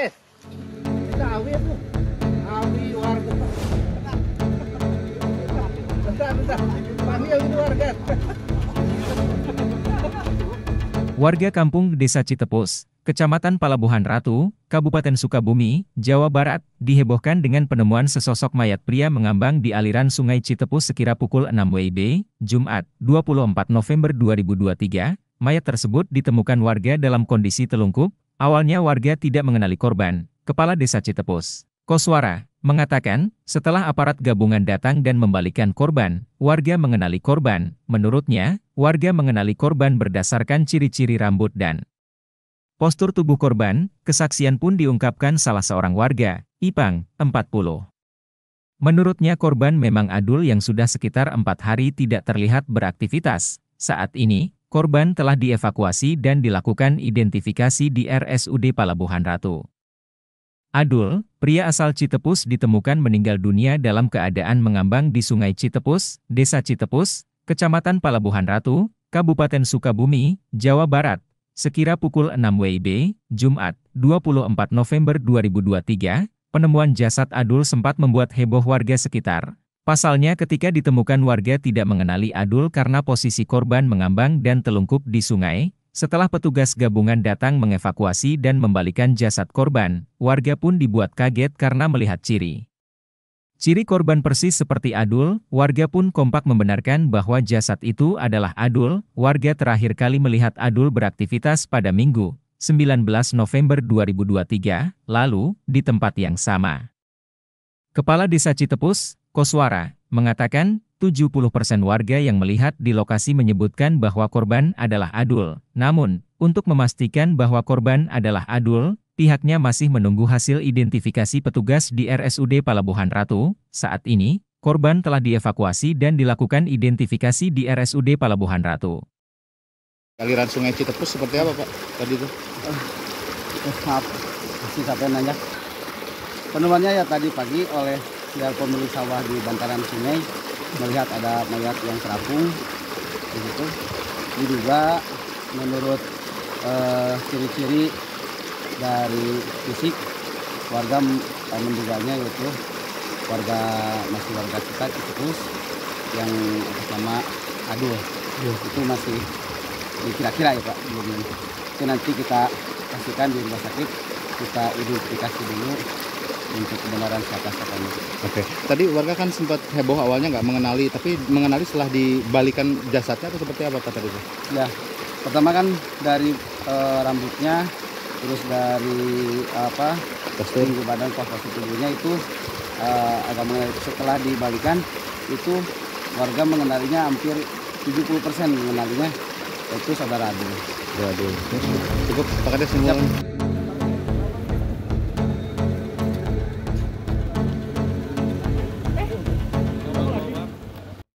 Eh, warga. Warga kampung Desa Citepus, Kecamatan Palabuhan Ratu, Kabupaten Sukabumi, Jawa Barat, dihebohkan dengan penemuan sesosok mayat pria mengambang di aliran Sungai Citepus sekira pukul 6 WIB, Jumat, 24 November 2023. Mayat tersebut ditemukan warga dalam kondisi telungkup, Awalnya warga tidak mengenali korban, Kepala Desa Citepus, Koswara, mengatakan, setelah aparat gabungan datang dan membalikan korban, warga mengenali korban. Menurutnya, warga mengenali korban berdasarkan ciri-ciri rambut dan postur tubuh korban, kesaksian pun diungkapkan salah seorang warga, Ipang, 40. Menurutnya korban memang adul yang sudah sekitar empat hari tidak terlihat beraktivitas. Saat ini, Korban telah dievakuasi dan dilakukan identifikasi di RSUD Palabuhan Ratu. Adul, pria asal Citepus ditemukan meninggal dunia dalam keadaan mengambang di Sungai Citepus, Desa Citepus, Kecamatan Palabuhan Ratu, Kabupaten Sukabumi, Jawa Barat, sekira pukul 6 WIB, Jumat, 24 November 2023, penemuan jasad Adul sempat membuat heboh warga sekitar, Pasalnya ketika ditemukan warga tidak mengenali Adul karena posisi korban mengambang dan telungkup di sungai, setelah petugas gabungan datang mengevakuasi dan membalikan jasad korban, warga pun dibuat kaget karena melihat ciri. Ciri korban persis seperti Adul, warga pun kompak membenarkan bahwa jasad itu adalah Adul. Warga terakhir kali melihat Adul beraktivitas pada Minggu, 19 November 2023, lalu, di tempat yang sama. Kepala Desa Citepus, Koswara, mengatakan, 70% warga yang melihat di lokasi menyebutkan bahwa korban adalah Adul. Namun, untuk memastikan bahwa korban adalah Adul, pihaknya masih menunggu hasil identifikasi petugas di RSUD Palabuhan Ratu. Saat ini, korban telah dievakuasi dan dilakukan identifikasi di RSUD Palabuhan Ratu. Aliran Sungai Citepus seperti apa, Pak? Tadi itu? Eh, maaf, masih sampai nanya. Penemuannya ya tadi pagi oleh yang pemilik sawah di bantaran sungai melihat ada mayat yang terapung di situ. Diduga menurut eh, ciri-ciri eh, dari fisik warga eh, menduganya yaitu warga masih warga kita terus yang sama aduh Ya. Itu masih kira-kira ya Pak belum nanti kita pastikan di rumah sakit kita identifikasi dulu untuk kebenaran kata-katanya. Oke, okay. tadi warga kan sempat heboh awalnya nggak mengenali, tapi mengenali setelah dibalikan jasadnya atau seperti apa kata itu? Ya, pertama kan dari e, rambutnya, terus dari apa postur badan, postur tubuhnya itu e, agak mengenali. Setelah dibalikan itu warga mengenalinya hampir 70% persen mengenalinya itu saudara Adi. Waduh, cukup Pak Kades